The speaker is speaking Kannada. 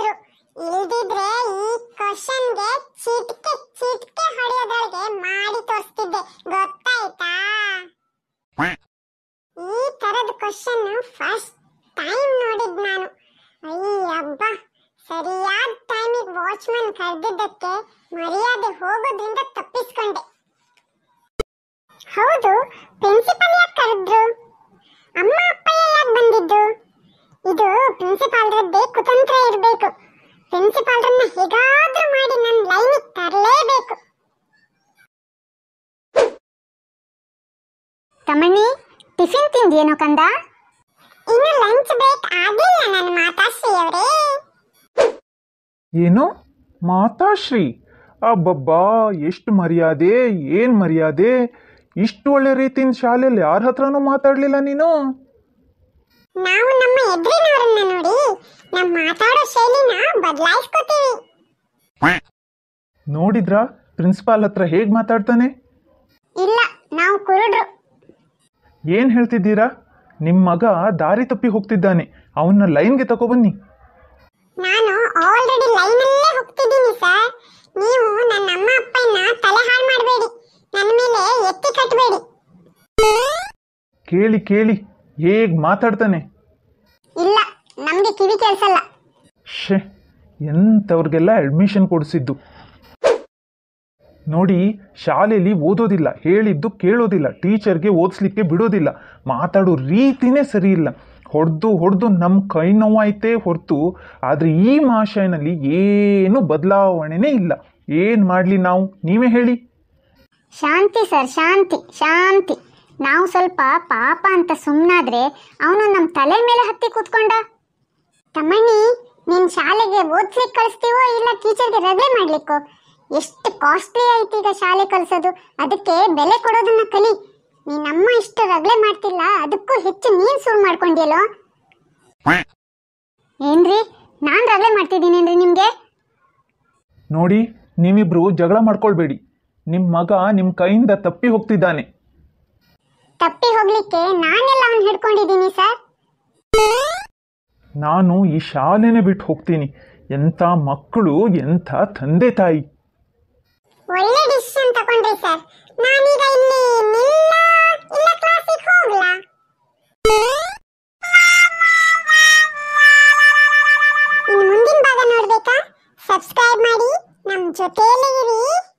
ಬರೆದ್ರು ಇಲ್ದಿದ್ರೆ ಈ ಕ್ವಶನ್ಗೆ ಚಿಟ್ಕೆ ಚಿಟ್ಕೆ ಹೊಡೆಯೋದೊಳಗೆ ಮಾಡಿ ತೋರಿಸ್ತಿದ್ದೆ ಗೊತ್ತಾಯ್ತಾ ಈ ತರದ ಕ್ವಶನ್ ಫಸ್ಟ್ ಟೈಮ್ ನೋಡಿದ್ ನಾನು ಅಯ್ಯಬ್ಬ ಸರಿಯಾದ ಟೈಮಿಗೆ ವಾಚ್ಮನ್ ಕರೆದಿದ್ದಕ್ಕೆ ಮರ್ಯಾದೆ ಹೋಗೋದ್ರಿಂದ ತಪ್ಪಿಸ್ಕೊಂಡೆ ಹೌದು ಪ್ರಿನ್ಸಿಪಲ್ ಪ್ರಿನ್ಸಿಪಾಲ್ ಬೇಕು ಕುತಂತ್ರ ಇರಬೇಕು ಪ್ರಿನ್ಸಿಪಾಲ್ರನ್ನ ಹೇಗಾದ್ರೂ ಮಾಡಿ ನನ್ನ ಲೈನಿಗೆ ತರಲೇಬೇಕು ತಮಣಿ ಟಿಫಿನ್ ತಿಂದಿಯೇನೋ ಕಂದ ಇನ್ನು ಲಂಚ್ ಬ್ರೇಕ್ ಆಗಿಲ್ಲ ನನ್ನ ಮಾತಾಶ್ರೀ ಅವರೇ ಏನು ಮಾತಾಶ್ರೀ ಅಬ್ಬಬ್ಬಾ ಎಷ್ಟು ಮರ್ಯಾದೆ ಏನು ಮರ್ಯಾದೆ ಇಷ್ಟು ಒಳ್ಳೆ ರೀತಿಯಿಂದ ಶಾಲೆಯಲ್ಲಿ ಯಾರ ಹತ್ರನೂ ಮಾತಾಡಲಿಲ್ಲ ನೀನು ನಾವು ನಮ್ಮ ಎದುರಿನವರನ್ನ ನೋಡಿ ನಮ್ಮ ಮಾತಾಡೋ ಶೈಲಿನ ಬದಲಾಯಿಸ್ಕೋತೀವಿ ನೋಡಿದ್ರಾ ಪ್ರಿನ್ಸಿಪಾಲ್ ಹತ್ರ ಹೇಗೆ ಮಾತಾಡ್ತಾನೆ ಇಲ್ಲ ನಾವು ಕುರುಡ್ರು ಏನು ಹೇಳ್ತಿದ್ದೀರಾ ನಿಮ್ಮ ಮಗ ದಾರಿ ತಪ್ಪಿ ಹೋಗ್ತಿದ್ದಾನೆ ಅವನ್ನ ಲೈನ್ಗೆ ತಗೊಬನ್ನಿ ನಾನು ಆಲ್ರೆಡಿ ಲೈನಲ್ಲೇ ಹೋಗ್ತಿದ್ದೀನಿ ಸರ್ ನೀವು ನನ್ನ ಅಮ್ಮ ಅಪ್ಪನ ತಲೆ ಹಾಳು ಮಾಡಬೇಡಿ ನನ್ನ ಮೇಲೆ ಎತ್ತಿ ಕಟ್ಟಬೇಡಿ ಕೇಳಿ ಕೇಳಿ ಹೇಗ್ ಮಾತಾಡ್ತಾನೆ ಇಲ್ಲ ನಮಗೆ ಕಿವಿ ಕೇಳಿಸಲ್ಲ ಶೇ ಎಂಥವ್ರಿಗೆಲ್ಲ ಅಡ್ಮಿಷನ್ ಕೊಡಿಸಿದ್ದು ನೋಡಿ ಶಾಲೆಯಲ್ಲಿ ಓದೋದಿಲ್ಲ ಹೇಳಿದ್ದು ಕೇಳೋದಿಲ್ಲ ಟೀಚರ್ಗೆ ಓದಿಸ್ಲಿಕ್ಕೆ ಬಿಡೋದಿಲ್ಲ ಮಾತಾಡೋ ರೀತಿನೇ ಸರಿ ಇಲ್ಲ ಹೊಡೆದು ಹೊಡೆದು ನಮ್ಮ ಕೈ ನೋವಾಯ್ತೇ ಹೊರತು ಆದರೆ ಈ ಮಾಷನಲ್ಲಿ ಏನು ಬದಲಾವಣೆನೇ ಇಲ್ಲ ಏನು ಮಾಡಲಿ ನಾವು ನೀವೇ ಹೇಳಿ ಶಾಂತಿ ಸರ್ ಶಾಂತಿ ಶಾಂತಿ ನಾವು ಸ್ವಲ್ಪ ಪಾಪ ಅಂತ ಸುಮ್ಮನಾದ್ರೆ ಅವನು ನಮ್ಮ ತಲೆ ಮೇಲೆ ಹತ್ತಿ ಕೂತ್ಕೊಂಡ ತಮ್ಮಣ್ಣಿ ನಿನ್ನ ಶಾಲೆಗೆ ಓದ್ಲಿಕ್ಕೆ ಕಳಿಸ್ತೀವೋ ಇಲ್ಲ ಟೀಚರ್ಗೆ ರಗಳೆ ಮಾಡ್ಲಿಕ್ಕೋ ಎಷ್ಟು ಕಾಸ್ಟ್ಲಿ ಆಯ್ತು ಈಗ ಶಾಲೆ ಕಲಿಸೋದು ಅದಕ್ಕೆ ಬೆಲೆ ಕೊಡೋದನ್ನ ಕಲಿ ನೀನಮ್ಮ ಇಷ್ಟು ರಗಳೆ ಮಾಡ್ತಿಲ್ಲ ಅದಕ್ಕೂ ಹೆಚ್ಚು ನೀನ್ ಶುರು ಮಾಡ್ಕೊಂಡಿಯಲ್ಲೋ ಏನ್ರಿ ನಾನು ರಗಳೆ ಮಾಡ್ತಿದ್ದೀನಿ ನಿಮಗೆ ನೋಡಿ ನೀವಿಬ್ರು ಜಗಳ ಮಾಡ್ಕೊಳ್ಬೇಡಿ ನಿಮ್ಮ ಮಗ ನಿಮ್ಮ ಕೈಯಿಂದ ತಪ್ಪಿ ಹೋಗ್ತಿದ್ದಾನೆ ತಪ್ಪಿ ಹೋಗ್ಲಿಕ್ಕೆ ನಾನೆಲ್ಲ ಅವನ್ ಹಿಡ್ಕೊಂಡಿದ್ದೀನಿ ಸರ್ ನಾನು ಈ ಶಾಲೆನೆ ಬಿಟ್ಟು ಹೋಗ್ತೀನಿ ಎಂತ ಮಕ್ಕಳು ಎಂತ ತಂದೆ ತಾಯಿ ಒಳ್ಳೆ ಡಿಸಿಷನ್ ತಕೊಂಡ್ರಿ ಸರ್ ನಾನೀಗ ಇಲ್ಲಿ ನಿಲ್ಲ ಇಲ್ಲ ಕ್ಲಾಸಿಗೆ ಹೋಗ್ಲಾ ಇನ್ನು ಮುಂದಿನ ಭಾಗ ನೋಡ್ಬೇಕಾ ಸಬ್ಸ್ಕ್ರೈಬ್ ಮಾಡಿ ನಮ್ಮ ಜೊತೆಯಲ್ಲೇ ಇರಿ